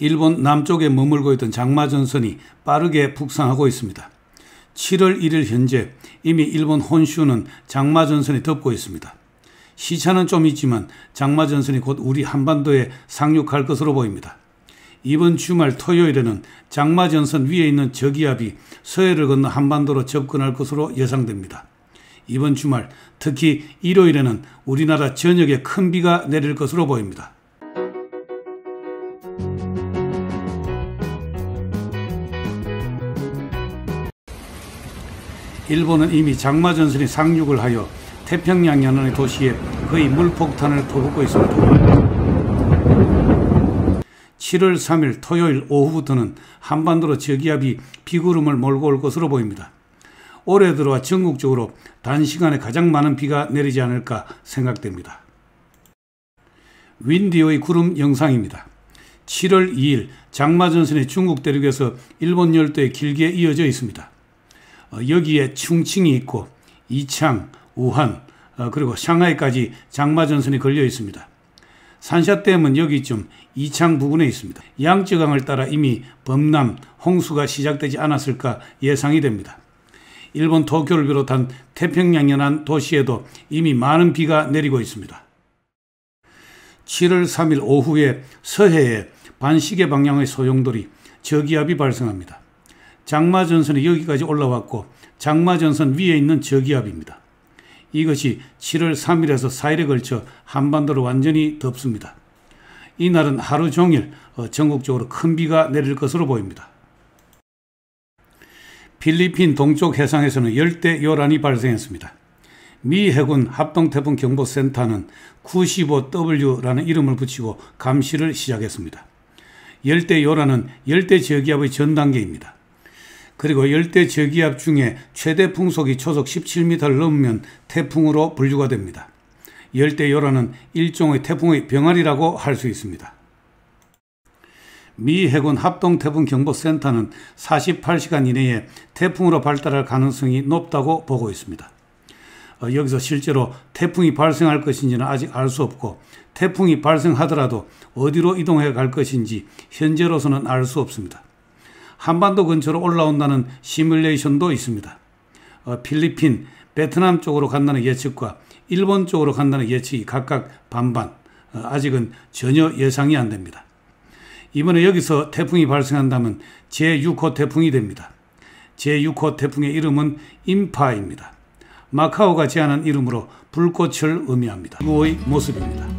일본 남쪽에 머물고 있던 장마전선이 빠르게 북상하고 있습니다. 7월 1일 현재 이미 일본 혼슈는 장마전선이 덮고 있습니다. 시차는 좀 있지만 장마전선이 곧 우리 한반도에 상륙할 것으로 보입니다. 이번 주말 토요일에는 장마전선 위에 있는 저기압이 서해를 건너 한반도로 접근할 것으로 예상됩니다. 이번 주말 특히 일요일에는 우리나라 전역에 큰 비가 내릴 것으로 보입니다. 일본은 이미 장마전선이 상륙을 하여 태평양 연안의 도시에 거의 물폭탄을 퍼붓고 있습니다. 7월 3일 토요일 오후부터는 한반도로 저기압이 비구름을 몰고 올 것으로 보입니다. 올해 들어와 전국적으로 단시간에 가장 많은 비가 내리지 않을까 생각됩니다. 윈디오의 구름 영상입니다. 7월 2일 장마전선이 중국 대륙에서 일본 열도에 길게 이어져 있습니다. 어, 여기에 충칭이 있고 이창, 우한, 어, 그리고 상하이까지 장마전선이 걸려 있습니다. 산샤댐은 여기쯤 이창 부근에 있습니다. 양쯔강을 따라 이미 범람, 홍수가 시작되지 않았을까 예상이 됩니다. 일본 도쿄를 비롯한 태평양 연안 도시에도 이미 많은 비가 내리고 있습니다. 7월 3일 오후에 서해에 반시계 방향의 소용돌이 저기압이 발생합니다. 장마전선이 여기까지 올라왔고 장마전선 위에 있는 저기압입니다. 이것이 7월 3일에서 4일에 걸쳐 한반도를 완전히 덮습니다. 이날은 하루 종일 어, 전국적으로 큰 비가 내릴 것으로 보입니다. 필리핀 동쪽 해상에서는 열대 요란이 발생했습니다. 미 해군 합동태풍 경보센터는 95W라는 이름을 붙이고 감시를 시작했습니다. 열대 요란은 열대 저기압의 전 단계입니다. 그리고 열대 저기압 중에 최대 풍속이 초속 17m를 넘으면 태풍으로 분류가 됩니다. 열대 요란은 일종의 태풍의 병아리라고 할 수 있습니다. 미 해군 합동태풍경보센터는 48시간 이내에 태풍으로 발달할 가능성이 높다고 보고 있습니다. 어, 여기서 실제로 태풍이 발생할 것인지는 아직 알 수 없고 태풍이 발생하더라도 어디로 이동해 갈 것인지 현재로서는 알 수 없습니다. 한반도 근처로 올라온다는 시뮬레이션도 있습니다. 어, 필리핀, 베트남 쪽으로 간다는 예측과 일본 쪽으로 간다는 예측이 각각 반반, 어, 아직은 전혀 예상이 안 됩니다. 이번에 여기서 태풍이 발생한다면 제6호 태풍이 됩니다. 제6호 태풍의 이름은 인파입니다. 마카오가 제안한 이름으로 불꽃을 의미합니다. 그의 모습입니다.